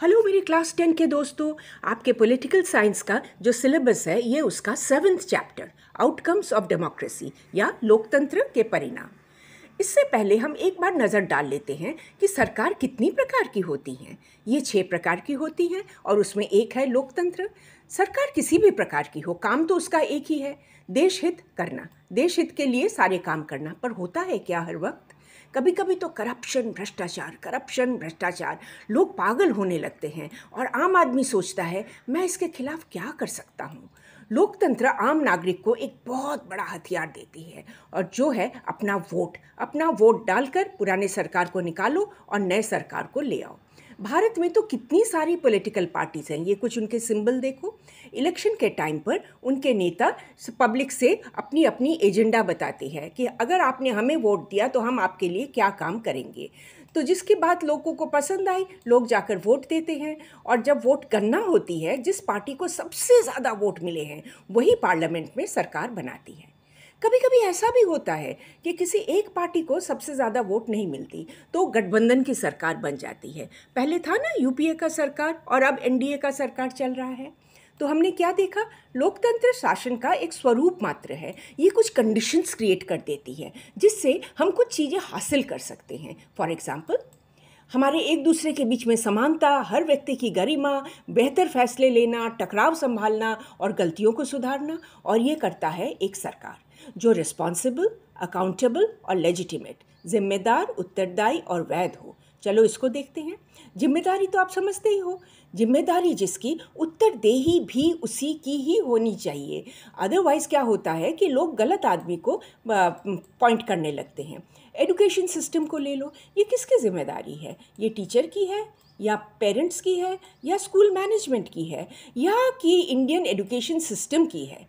hello मेरी class ten के दोस्तों आपके पॉलिटिकल साइंस का जो सिलेबस है ये उसका seventh chapter outcomes of democracy या लोकतंत्र के परिणाम इससे पहले हम एक बार नज़र डाल लेते हैं कि सरकार कितनी प्रकार की होती हैं ये छः प्रकार की होती हैं और उसमें एक है लोकतंत्र सरकार किसी भी प्रकार की हो काम तो उसका एक ही है देश हित करना देश हित के लिए सारे काम करना पर होता है क्या हर वक्त कभी कभी तो करप्शन भ्रष्टाचार करप्शन भ्रष्टाचार लोग पागल होने लगते हैं और आम आदमी सोचता है मैं इसके खिलाफ क्या कर सकता हूँ लोकतंत्र आम नागरिक को एक बहुत बड़ा हथियार देती है और जो है अपना वोट अपना वोट डालकर पुराने सरकार को निकालो और नए सरकार को ले आओ भारत में तो कितनी सारी पॉलिटिकल पार्टीज़ हैं ये कुछ उनके सिंबल देखो इलेक्शन के टाइम पर उनके नेता पब्लिक से अपनी अपनी एजेंडा बताते हैं कि अगर आपने हमें वोट दिया तो हम आपके लिए क्या काम करेंगे तो जिसकी बात लोगों को पसंद आई लोग जाकर वोट देते हैं और जब वोट करना होती है जिस पार्टी को सबसे ज़्यादा वोट मिले हैं वही पार्लियामेंट में सरकार बनाती है कभी कभी ऐसा भी होता है कि किसी एक पार्टी को सबसे ज़्यादा वोट नहीं मिलती तो गठबंधन की सरकार बन जाती है पहले था ना यूपीए का सरकार और अब एनडीए का सरकार चल रहा है तो हमने क्या देखा लोकतंत्र शासन का एक स्वरूप मात्र है ये कुछ कंडीशंस क्रिएट कर देती है जिससे हम कुछ चीज़ें हासिल कर सकते हैं फॉर एग्ज़ाम्पल हमारे एक दूसरे के बीच में समानता हर व्यक्ति की गरिमा बेहतर फैसले लेना टकराव संभालना और गलतियों को सुधारना और ये करता है एक सरकार जो रिस्पॉन्सिबल अकाउंटेबल और लेजिटिमेट जिम्मेदार उत्तरदायी और वैध हो चलो इसको देखते हैं जिम्मेदारी तो आप समझते ही हो जिम्मेदारी जिसकी उत्तरदेही भी उसी की ही होनी चाहिए अदरवाइज़ क्या होता है कि लोग गलत आदमी को पॉइंट करने लगते हैं एजुकेशन सिस्टम को ले लो ये किसकी जिम्मेदारी है ये टीचर की है या पेरेंट्स की है या स्कूल मैनेजमेंट की है या कि इंडियन एजुकेशन सिस्टम की है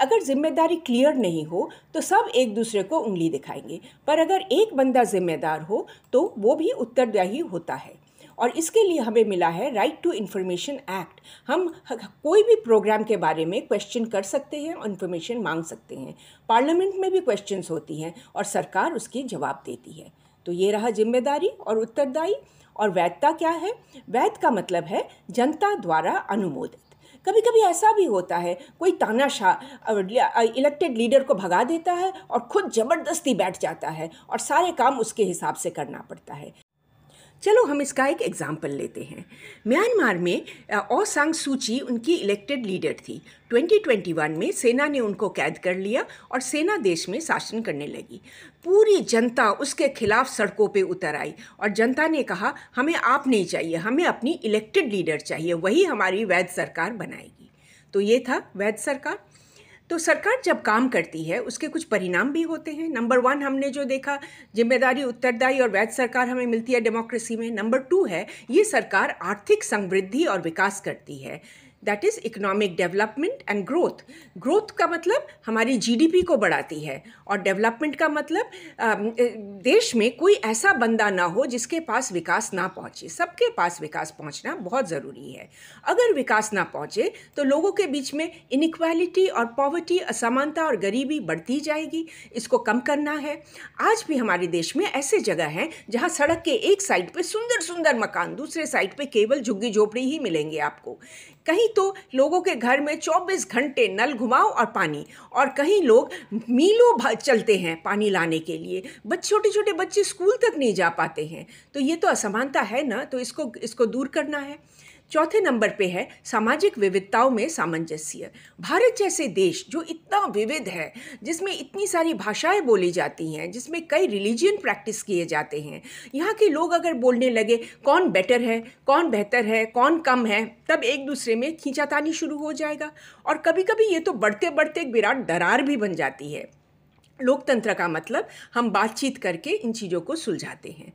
अगर जिम्मेदारी क्लियर नहीं हो तो सब एक दूसरे को उंगली दिखाएंगे पर अगर एक बंदा जिम्मेदार हो तो वो भी उत्तरदायी होता है और इसके लिए हमें मिला है राइट टू इन्फॉर्मेशन एक्ट हम कोई भी प्रोग्राम के बारे में क्वेश्चन कर सकते हैं और इन्फॉर्मेशन मांग सकते हैं पार्लियामेंट में भी क्वेश्चन होती हैं और सरकार उसकी जवाब देती है तो ये रहा जिम्मेदारी और उत्तरदायी और वैधता क्या है वैध का मतलब है जनता द्वारा अनुमोदित कभी कभी ऐसा भी होता है कोई तानाशाह इलेक्टेड लीडर को भगा देता है और खुद ज़बरदस्ती बैठ जाता है और सारे काम उसके हिसाब से करना पड़ता है चलो हम इसका एक एग्ज़ाम्पल लेते हैं म्यांमार में सांग सूची उनकी इलेक्टेड लीडर थी 2021 में सेना ने उनको कैद कर लिया और सेना देश में शासन करने लगी पूरी जनता उसके खिलाफ सड़कों पे उतर आई और जनता ने कहा हमें आप नहीं चाहिए हमें अपनी इलेक्टेड लीडर चाहिए वही हमारी वैध सरकार बनाएगी तो ये था वैध सरकार तो सरकार जब काम करती है उसके कुछ परिणाम भी होते हैं नंबर वन हमने जो देखा जिम्मेदारी उत्तरदायी और वैध सरकार हमें मिलती है डेमोक्रेसी में नंबर टू है ये सरकार आर्थिक समृद्धि और विकास करती है that is economic development and growth growth का मतलब हमारी जीडीपी को बढ़ाती है और डेवलपमेंट का मतलब देश में कोई ऐसा बंदा ना हो जिसके पास विकास ना पहुँचे सबके पास विकास पहुँचना बहुत ज़रूरी है अगर विकास ना पहुँचे तो लोगों के बीच में इनक्वालिटी और पॉवर्टी असमानता और गरीबी बढ़ती जाएगी इसको कम करना है आज भी हमारे देश में ऐसे जगह हैं जहाँ सड़क के एक साइड पर सुंदर सुंदर मकान दूसरे साइड पर केवल झुग्गी झोपड़ी ही मिलेंगे आपको कहीं तो लोगों के घर में 24 घंटे नल घुमाओ और पानी और कहीं लोग मीलों चलते हैं पानी लाने के लिए बच्चे छोटे छोटे बच्चे स्कूल तक नहीं जा पाते हैं तो ये तो असमानता है ना तो इसको इसको दूर करना है चौथे नंबर पे है सामाजिक विविधताओं में सामंजस्य भारत जैसे देश जो इतना विविध है जिसमें इतनी सारी भाषाएं बोली जाती हैं जिसमें कई रिलीजियन प्रैक्टिस किए जाते हैं यहाँ के लोग अगर बोलने लगे कौन बेटर है कौन बेहतर है कौन कम है तब एक दूसरे में खींचातानी शुरू हो जाएगा और कभी कभी ये तो बढ़ते बढ़ते एक विराट दरार भी बन जाती है लोकतंत्र का मतलब हम बातचीत करके इन चीज़ों को सुलझाते हैं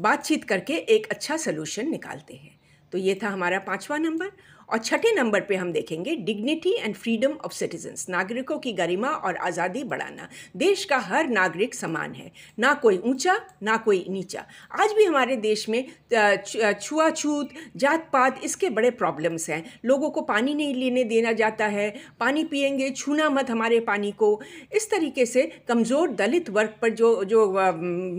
बातचीत करके एक अच्छा सलूशन निकालते हैं तो ये था हमारा पाँचवा नंबर और छठे नंबर पे हम देखेंगे dignity and freedom of citizens नागरिकों की गरिमा और आज़ादी बढ़ाना देश का हर नागरिक समान है ना कोई ऊंचा ना कोई नीचा आज भी हमारे देश में छुआछूत जात पात इसके बड़े प्रॉब्लम्स हैं लोगों को पानी नहीं लेने देना जाता है पानी पियेंगे छूना मत हमारे पानी को इस तरीके से कमज़ोर दलित वर्ग पर जो जो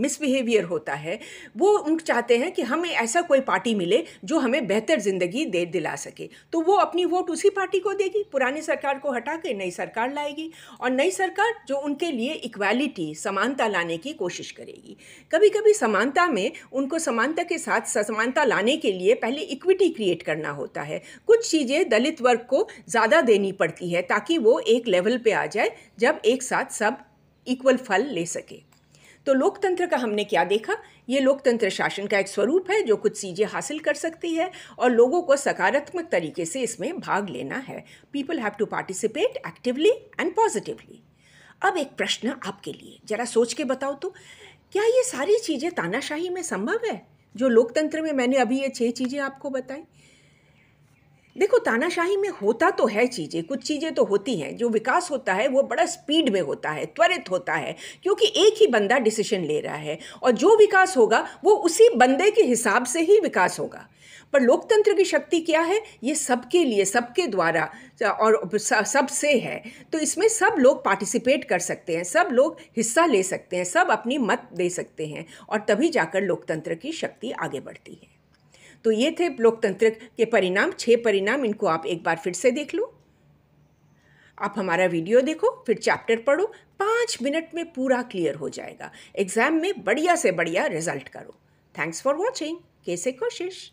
मिसबिहेवियर होता है वो उन चाहते हैं कि हमें ऐसा कोई पार्टी मिले जो हमें बेहतर ज़िंदगी दे दिला सके तो वो अपनी वोट उसी पार्टी को देगी पुरानी सरकार को हटा के नई सरकार लाएगी और नई सरकार जो उनके लिए इक्वालिटी समानता लाने की कोशिश करेगी कभी कभी समानता में उनको समानता के साथ समानता लाने के लिए पहले इक्विटी क्रिएट करना होता है कुछ चीज़ें दलित वर्ग को ज़्यादा देनी पड़ती है ताकि वो एक लेवल पर आ जाए जब एक साथ सब इक्वल फल ले सके तो लोकतंत्र का हमने क्या देखा ये लोकतंत्र शासन का एक स्वरूप है जो कुछ चीज़ें हासिल कर सकती है और लोगों को सकारात्मक तरीके से इसमें भाग लेना है people have to participate actively and positively अब एक प्रश्न आपके लिए जरा सोच के बताओ तो क्या ये सारी चीज़ें तानाशाही में संभव है जो लोकतंत्र में मैंने अभी ये छह चीज़ें आपको बताई देखो तानाशाही में होता तो है चीज़ें कुछ चीज़ें तो होती हैं जो विकास होता है वो बड़ा स्पीड में होता है त्वरित होता है क्योंकि एक ही बंदा डिसीजन ले रहा है और जो विकास होगा वो उसी बंदे के हिसाब से ही विकास होगा पर लोकतंत्र की शक्ति क्या है ये सबके लिए सबके द्वारा और सबसे है तो इसमें सब लोग पार्टिसिपेट कर सकते हैं सब लोग हिस्सा ले सकते हैं सब अपनी मत दे सकते हैं और तभी जाकर लोकतंत्र की शक्ति आगे बढ़ती है तो ये थे लोकतंत्र के परिणाम छह परिणाम इनको आप एक बार फिर से देख लो आप हमारा वीडियो देखो फिर चैप्टर पढ़ो पाँच मिनट में पूरा क्लियर हो जाएगा एग्ज़ाम में बढ़िया से बढ़िया रिजल्ट करो थैंक्स फॉर वॉचिंग कैसे कोशिश